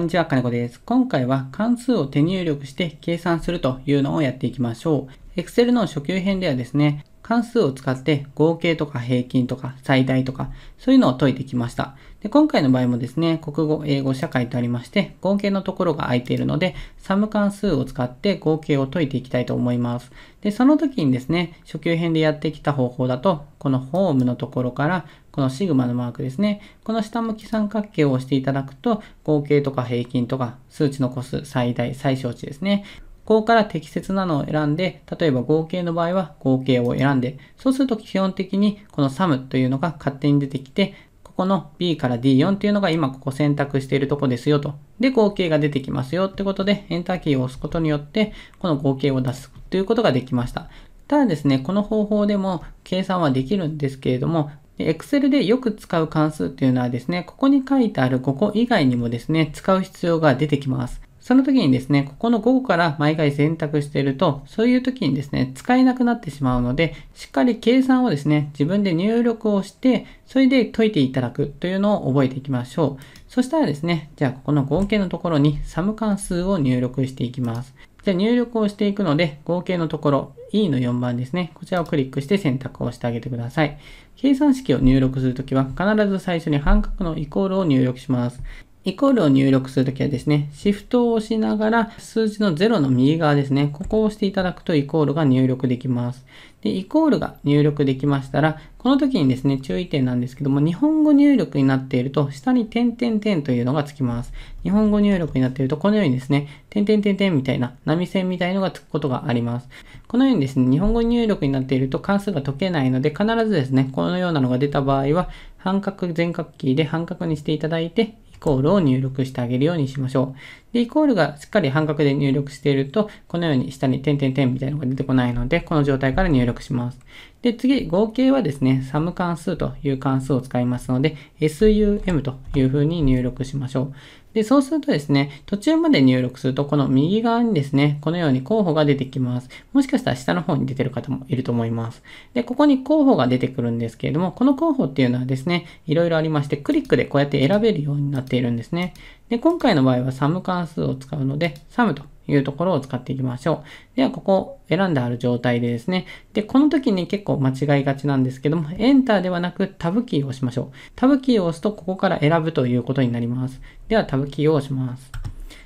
んにちは、金子です。今回は関数を手入力して計算するというのをやっていきましょう。Excel の初級編ではですね、関数を使って合計とか平均とか最大とかそういうのを解いてきました。で今回の場合もですね、国語、英語、社会とありまして合計のところが空いているので、サム関数を使って合計を解いていきたいと思います。で、その時にですね、初級編でやってきた方法だと、このホームのところからこのシグマのマークですね。この下向き三角形を押していただくと、合計とか平均とか数値の個数、最大、最小値ですね。ここから適切なのを選んで、例えば合計の場合は合計を選んで、そうすると基本的にこのサムというのが勝手に出てきて、ここの B から D4 というのが今ここ選択しているとこですよと。で、合計が出てきますよってことで、エンターキーを押すことによって、この合計を出すということができました。ただですね、この方法でも計算はできるんですけれども、Excel でよく使う関数っていうのはですね、ここに書いてあるここ以外にもですね、使う必要が出てきます。その時にですね、ここの5個から毎回選択していると、そういう時にですね、使えなくなってしまうので、しっかり計算をですね、自分で入力をして、それで解いていただくというのを覚えていきましょう。そしたらですね、じゃあここの合計のところにサム関数を入力していきます。じゃあ入力をしていくので、合計のところ、E の4番ですね。こちらをクリックして選択をしてあげてください。計算式を入力するときは、必ず最初に半角のイコールを入力します。イコールを入力するときはですね、シフトを押しながら数字の0の右側ですね、ここを押していただくとイコールが入力できます。で、イコールが入力できましたら、この時にですね、注意点なんですけども、日本語入力になっていると、下に点点点というのがつきます。日本語入力になっていると、このようにですね、点点点点みたいな波線みたいのがつくことがあります。このようにですね、日本語入力になっていると関数が解けないので、必ずですね、このようなのが出た場合は、半角全角キーで半角にしていただいて、コールを入力してあげるようにしましょう。で、イコールがしっかり半角で入力していると、このように下に点点点みたいなのが出てこないので、この状態から入力します。で、次、合計はですね、サム関数という関数を使いますので、sum というふうに入力しましょう。で、そうするとですね、途中まで入力すると、この右側にですね、このように候補が出てきます。もしかしたら下の方に出てる方もいると思います。で、ここに候補が出てくるんですけれども、この候補っていうのはですね、いろいろありまして、クリックでこうやって選べるようになっているんですね。で、今回の場合はサム関数を使うので、サムというところを使っていきましょう。では、ここ選んである状態でですね。で、この時に結構間違いがちなんですけども、Enter ではなくタブキーを押しましょう。タブキーを押すとここから選ぶということになります。では、タブキーを押します。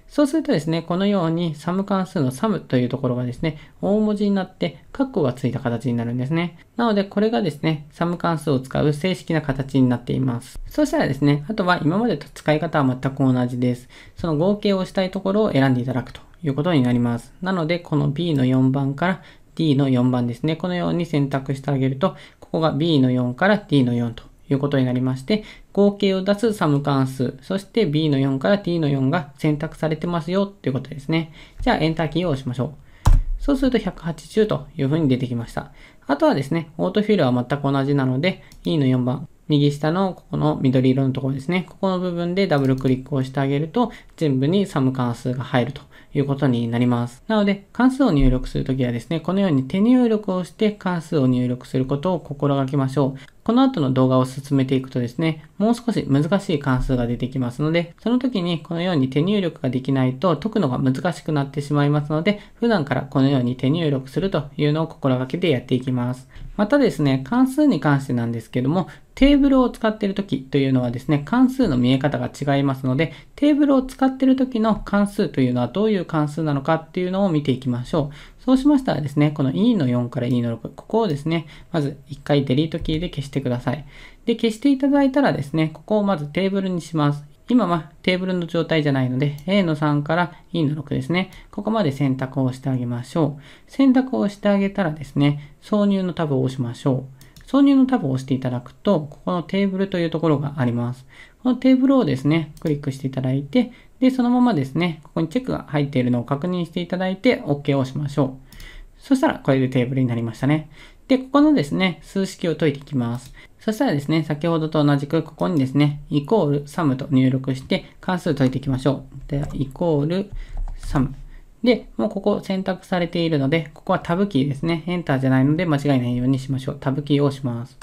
そうするとですね、このようにサム関数のサムというところがですね、大文字になって括弧がついた形になるんですね。なので、これがですね、サム関数を使う正式な形になっています。そしたらですね、あとは今までと使い方は全く同じです。その合計をしたいところを選んでいただくということになります。なので、この B の4番から D の4番ですね。このように選択してあげると、ここが B の4から D の4ということになりまして、合計を出すサム関数、そして B の4から D の4が選択されてますよということですね。じゃあ、エンターキーを押しましょう。そうすると180というふうに出てきました。あとはですね、オートフィルは全く同じなので、E の4番、右下のここの緑色のところですね。ここの部分でダブルクリックをしてあげると、全部にサム関数が入るということになります。なので、関数を入力するときはですね、このように手入力をして関数を入力することを心がけましょう。この後の動画を進めていくとですね、もう少し難しい関数が出てきますので、その時にこのように手入力ができないと解くのが難しくなってしまいますので、普段からこのように手入力するというのを心がけてやっていきます。またですね、関数に関してなんですけども、テーブルを使っている時というのはですね、関数の見え方が違いますので、テーブルを使っている時の関数というのはどういう関数なのかっていうのを見ていきましょう。そうしましたらですね、この E の4から E の6、ここをですね、まず1回デリートキーで消してください。で、消していただいたらですね、ここをまずテーブルにします。今はテーブルの状態じゃないので、A の3から E の6ですね。ここまで選択をしてあげましょう。選択をしてあげたらですね、挿入のタブを押しましょう。挿入のタブを押していただくと、ここのテーブルというところがあります。このテーブルをですね、クリックしていただいて、で、そのままですね、ここにチェックが入っているのを確認していただいて OK を押しましょう。そしたらこれでテーブルになりましたね。で、ここのですね、数式を解いていきます。そしたらですね、先ほどと同じく、ここにですね、イコールサムと入力して、関数解いていきましょう。で、イコールサム。で、もうここ選択されているので、ここはタブキーですね。エンターじゃないので間違いないようにしましょう。タブキーを押します。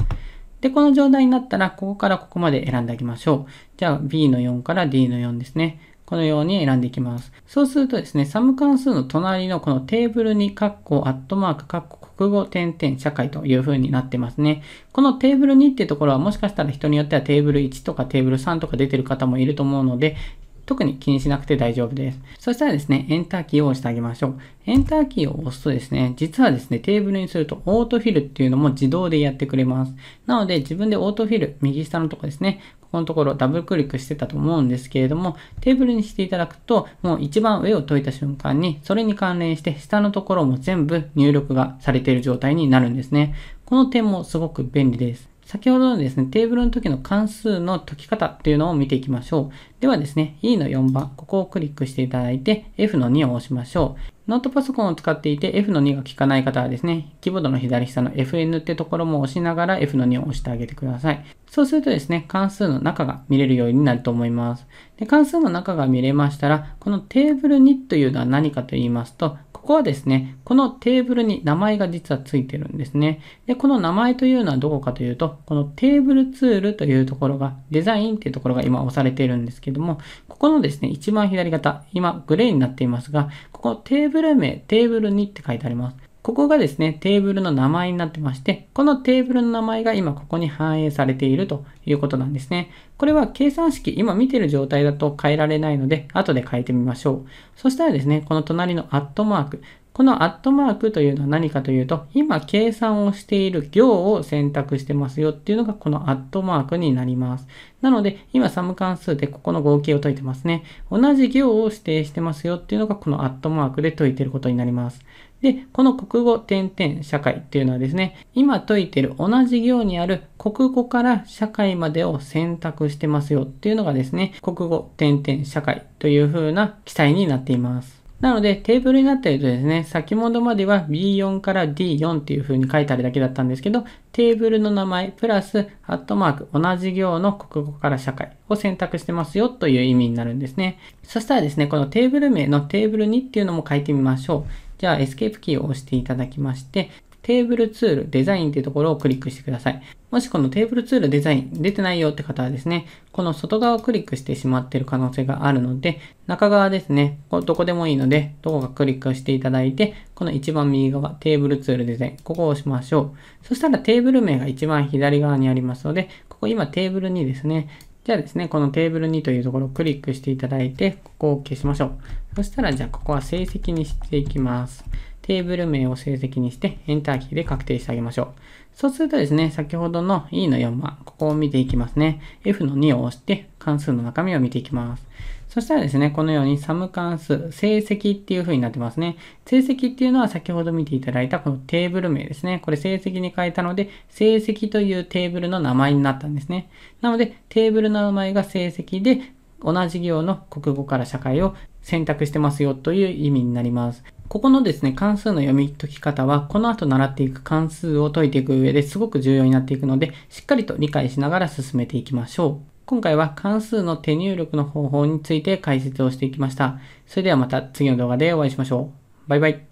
で、この状態になったら、ここからここまで選んであげましょう。じゃあ、B の4から D の4ですね。このように選んでいきます。そうするとですね、サム関数の隣のこのテーブルにカッコ、アットマーク、カッコ、国語、点々、社会という風になってますね。このテーブル2っていうところはもしかしたら人によってはテーブル1とかテーブル3とか出てる方もいると思うので、特に気にしなくて大丈夫です。そしたらですね、エンターキーを押してあげましょう。エンターキーを押すとですね、実はですね、テーブルにするとオートフィルっていうのも自動でやってくれます。なので自分でオートフィル、右下のとこですね、このところダブルクリックしてたと思うんですけれども、テーブルにしていただくと、もう一番上を解いた瞬間に、それに関連して下のところも全部入力がされている状態になるんですね。この点もすごく便利です。先ほどのですね、テーブルの時の関数の解き方っていうのを見ていきましょう。ではですね、E の4番、ここをクリックしていただいて、F の2を押しましょう。ノートパソコンを使っていて F の2が効かない方はですね、キーボードの左下の FN ってところも押しながら F の2を押してあげてください。そうするとですね、関数の中が見れるようになると思います。で関数の中が見れましたら、このテーブル2というのは何かと言いますと、ここはですね、このテーブルに名前が実はついてるんですね。で、この名前というのはどこかというと、このテーブルツールというところが、デザインっていうところが今押されているんですけども、ここのですね、一番左型、今グレーになっていますが、ここテーブル名、テーブル2って書いてあります。ここがですね、テーブルの名前になってまして、このテーブルの名前が今ここに反映されているということなんですね。これは計算式、今見てる状態だと変えられないので、後で変えてみましょう。そしたらですね、この隣のアットマーク。このアットマークというのは何かというと、今計算をしている行を選択してますよっていうのがこのアットマークになります。なので、今サム関数でここの合計を解いてますね。同じ行を指定してますよっていうのがこのアットマークで解いてることになります。で、この国語点々社会っていうのはですね、今解いてる同じ行にある国語から社会までを選択してますよっていうのがですね、国語点々社会という風な記載になっています。なので、テーブルになっているとですね、先ほどまでは B4 から D4 っていう風に書いてあるだけだったんですけど、テーブルの名前プラスアットマーク同じ行の国語から社会を選択してますよという意味になるんですね。そしたらですね、このテーブル名のテーブル2っていうのも書いてみましょう。じゃあエスケープキーを押していただきまして、テーブルツールデザインっていうところをクリックしてください。もしこのテーブルツールデザイン出てないよって方はですね、この外側をクリックしてしまっている可能性があるので、中側ですね、どこでもいいので、どこかクリックしていただいて、この一番右側、テーブルツールデザイン、ここを押しましょう。そしたらテーブル名が一番左側にありますので、ここ今テーブルにですね、じゃあですね、このテーブル2というところをクリックしていただいて、ここを消しましょう。そしたら、じゃあここは成績にしていきます。テーブル名を成績にして、エンターキーで確定してあげましょう。そうするとですね、先ほどの E の4番、ここを見ていきますね。F の2を押して、関数の中身を見ていきます。そしたらですね、このようにサム関数、成績っていう風になってますね。成績っていうのは先ほど見ていただいたこのテーブル名ですね。これ成績に変えたので、成績というテーブルの名前になったんですね。なので、テーブルの名前が成績で、同じ行の国語から社会を選択してますよという意味になります。ここのですね、関数の読み解き方は、この後習っていく関数を解いていく上ですごく重要になっていくので、しっかりと理解しながら進めていきましょう。今回は関数の手入力の方法について解説をしていきました。それではまた次の動画でお会いしましょう。バイバイ。